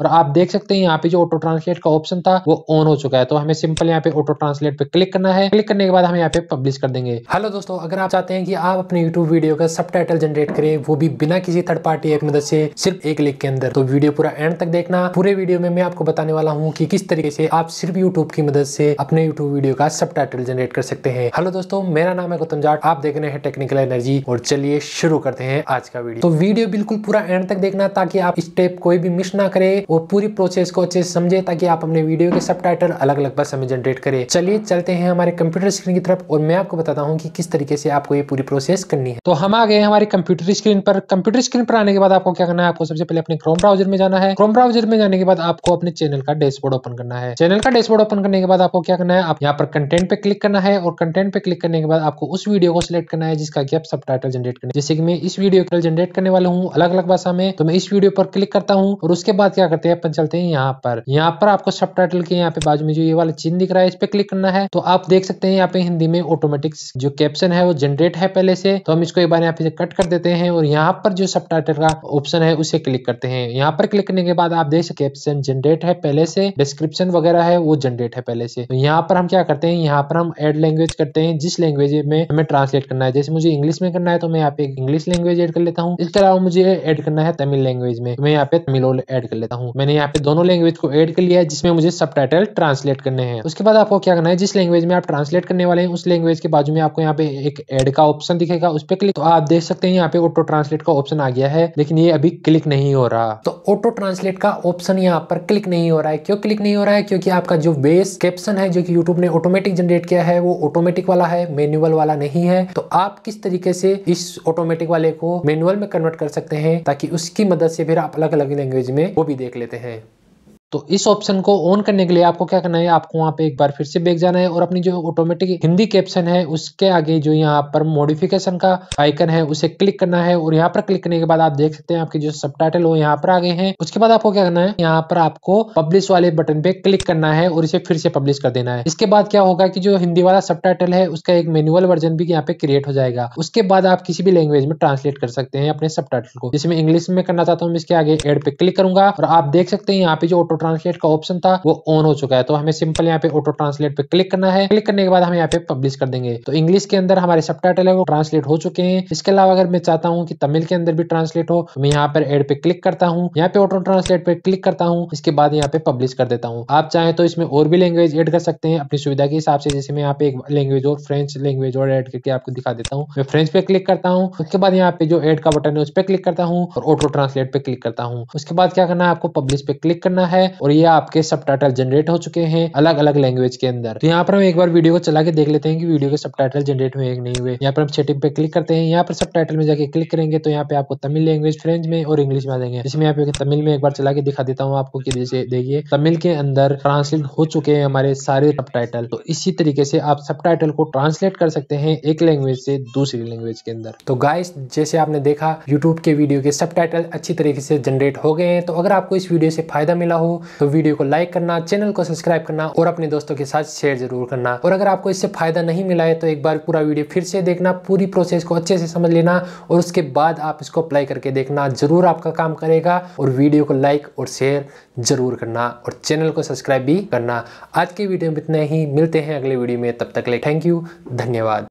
और आप देख सकते हैं यहाँ पे जो ऑटो ट्रांसलेट का ऑप्शन था वो ऑन हो चुका है तो हमें सिंपल यहाँ पे ऑटो ट्रांसलेट पे क्लिक करना है क्लिक करने के बाद हम यहाँ पे पब्लिश कर देंगे हेलो दोस्तों अगर आप चाहते हैं कि आप अपने यूट्यूब वीडियो का सब जनरेट करें वो भी बिना किसी थर्ड पार्टी एक मदद से सिर्फ एक क्लिक के अंदर तो वीडियो पूरा एंड तक देखना पूरे वीडियो में मैं आपको बताने वाला हूँ की किस तरीके से आप सिर्फ यूट्यूब की मदद से अपने यूट्यूब वीडियो का सब जनरेट कर सकते हैं हेलो दोस्तों मेरा नाम है गौतम जाट आप देख रहे हैं टेक्निकल एनर्जी और चलिए शुरू करते हैं आज का वीडियो तो वीडियो बिल्कुल पूरा एंड तक देखना ताकि आप स्टेप कोई भी मिस ना करें वो पूरी प्रोसेस को अच्छे से समझे ताकि आप अपने वीडियो के सब अलग अलग भाषा में जनरेट करें चलिए चलते हैं हमारे कंप्यूटर स्क्रीन की तरफ और मैं आपको बताता हूँ कि किस तरीके से आपको ये पूरी प्रोसेस करनी है तो हम आ गए हमारे कंप्यूटर स्क्रीन पर कंप्यूटर स्क्रीन पर आने के बाद आपको क्या करना है आपको सबसे पहले अपने क्रोम ब्राउजर में जाना है क्रोम ब्राउजर में जाने के बाद आपको अपने चैनल का डैशबोर्ड ओपन करना है चैनल का डैशबोर्ड ओपन करने के बाद आपको क्या करना है आप यहाँ पर कंटेंट पे क्लिक करना है और कंटेंट पे क्लिक करने के बाद आपको उस वीडियो को सिलेक्ट करना है जिसका कि आप सब टाइटल जनरेट करना है जैसे कि मैं इस वीडियो को जनरेट करने वाला हूँ अलग अलग भाषा में तो मैं इस वीडियो पर क्लिक करता हूँ और उसके बाद क्या करते हैं अपन चलते हैं यहाँ पर यहाँ पर आपको सब के यहाँ पे बाजू में जो ये वाला चिन्ह दिख रहा है इस पे क्लिक करना है तो आप देख सकते हैं यहाँ पे हिंदी में ऑटोमेटिक जो कैप्शन है वो जनरेट है पहले से तो हम इसको एक बार यहाँ पे कट कर देते हैं और यहाँ पर जो सब का ऑप्शन है उसे क्लिक करते हैं यहाँ पर क्लिक करने के बाद आप देख सकते कैप्शन जनरेट है पहले से डिस्क्रिप्शन वगैरह है वो जनरेट है पहले से तो यहाँ पर हम क्या करते हैं यहाँ पर हम एड लैंग्वेज करते हैं जिस लैंग्वेज में हमें ट्रांसलेट करना है जैसे मुझे इंग्लिश में करना है तो मैं यहाँ पे इंग्लिश लैंग्वेज एड कर लेता हूँ इसके अलावा मुझे एड करना है तमिल लैंग्वेज में मैं यहाँ पे तमिल एड कर लेता हूँ हूँ मैंने यहाँ पे दोनों लैंग्वेज को एड कर लिया है जिसमें मुझे सब ट्रांसलेट करने हैं उसके बाद आपको क्या करना है जिस लैंग्वेज में आप ट्रांसलेट करने वाले हैं उस लैंग्वेज के बाजू में आपको यहाँ पे एक एड का ऑप्शन दिखेगा उस पर क्लिक तो आप देख सकते हैं यहाँ पे ऑटो ट्रांसलेट का ऑप्शन आ गया है लेकिन ये अभी क्लिक नहीं हो रहा तो ऑटो ट्रांसलेट का ऑप्शन यहाँ पर क्लिक नहीं हो रहा है क्यों क्लिक नहीं हो रहा है क्योंकि आपका जो बेस कैप्शन है जो कि यूट्यूब ने ऑटोमेटिक जनरेट किया है वो ऑटोमेटिक वाला है मैनुअल वाला नहीं है तो आप किस तरीके से इस ऑटोमेटिक वाले को मैनुअल में कन्वर्ट कर सकते हैं ताकि उसकी मदद से फिर आप अलग अलग लैंग्वेज में वो भी देख लेते हैं तो इस ऑप्शन को ऑन करने के लिए आपको क्या करना है आपको वहाँ पे एक बार फिर से बैग जाना है और अपनी जो ऑटोमेटिक हिंदी कैप्शन है उसके आगे जो यहाँ पर मॉडिफिकेशन का आइकन है उसे क्लिक करना है और यहाँ पर क्लिक करने के बाद आप देख सकते हैं आपके जो सब टाइटल यहाँ पर आ गए हैं उसके बाद आपको क्या करना है यहाँ पर आपको पब्लिश वाले बटन पे क्लिक करना है और इसे फिर से पब्लिश कर देना है इसके बाद क्या होगा की जो हिंदी वाला सब टाइटल है उसका एक मेनुअल वर्जन भी यहाँ पे क्रिएट हो जाएगा उसके बाद आप किसी भी लैंग्वेज में ट्रांसलेट कर सकते हैं अपने सब टाइटल को जिसमें इंग्लिश में करना चाहता हूँ इसके आगे एड पे क्लिक करूंगा और आप देख सकते हैं यहाँ पे जो ऑटो ट्रांसलेट का ऑप्शन था वो ऑन हो चुका है तो हमें सिंपल यहाँ पे ऑटो ट्रांसलेट पे क्लिक करना है क्लिक करने के बाद हम यहाँ पे पब्लिश कर देंगे तो इंग्लिश के अंदर हमारे सब है वो ट्रांसलेट हो चुके हैं इसके अलावा अगर मैं चाहता हूँ कि तमिल के अंदर भी ट्रांसलेट हो मैं यहाँ पर एड पे क्लिक करता हूँ यहाँ पे ऑटो ट्रांसलेट पे क्लिक करता हूँ इसके बाद यहाँ पे पब्लिश कर देता हूँ आप चाहे तो इसमें और भी लैंग्वेज एड कर सकते हैं अपनी सुविधा के हिसाब से जैसे मैं यहाँ पे एक लैंग्वेज और फ्रेंच लैंग्वेज और एड करके आपको दिखा देता हूँ मैं फ्रेंच पे क्लिक करता हूँ उसके बाद यहाँ पे जो एड का बटन है उस पर क्लिक करता हूँ और ऑटो ट्रांसलेट पे क्लिक करता हूँ उसके बाद क्या करना है आपको पब्लिश पे क्लिक करना है है और ये आपके सब जनरेट हो चुके हैं अलग अलग लैंग्वेज के अंदर तो यहाँ पर हम एक बार वीडियो को चला के देख लेते हैं कि वीडियो के सब जनरेट हुए नहीं हुए यहाँ पर हम सेटिंग पे क्लिक करते हैं यहाँ पर सब में जाके क्लिक करेंगे तो यहाँ पे आपको तमिल लैंग्वेज फ्रेंच में और इंग्लिश में आ जाएंगे इसमें यहाँ पे तमिल में एक बार चला के दिखा देता हूँ आपको देखिए तमिल के अंदर ट्रांसलेट हो चुके हैं हमारे सारे सब तो इसी तरीके से आप सब को ट्रांसलेट कर सकते हैं एक लैंग्वेज से दूसरी लैंग्वेज के अंदर तो गाइस जैसे आपने देखा यूट्यूब के वीडियो के सब अच्छी तरीके से जनरेट हो गए हैं तो अगर आपको इस वीडियो से फायदा मिला हो तो वीडियो को लाइक करना चैनल को सब्सक्राइब करना और अपने दोस्तों के साथ शेयर जरूर करना और अगर आपको इससे फायदा नहीं मिला है तो एक बार पूरा वीडियो फिर से देखना पूरी प्रोसेस को अच्छे से समझ लेना और उसके बाद आप इसको अप्लाई करके देखना जरूर आपका काम करेगा और वीडियो को लाइक और शेयर जरूर करना और चैनल को सब्सक्राइब भी करना आज के वीडियो में इतना ही मिलते हैं अगले वीडियो में तब तक ले थैंक यू धन्यवाद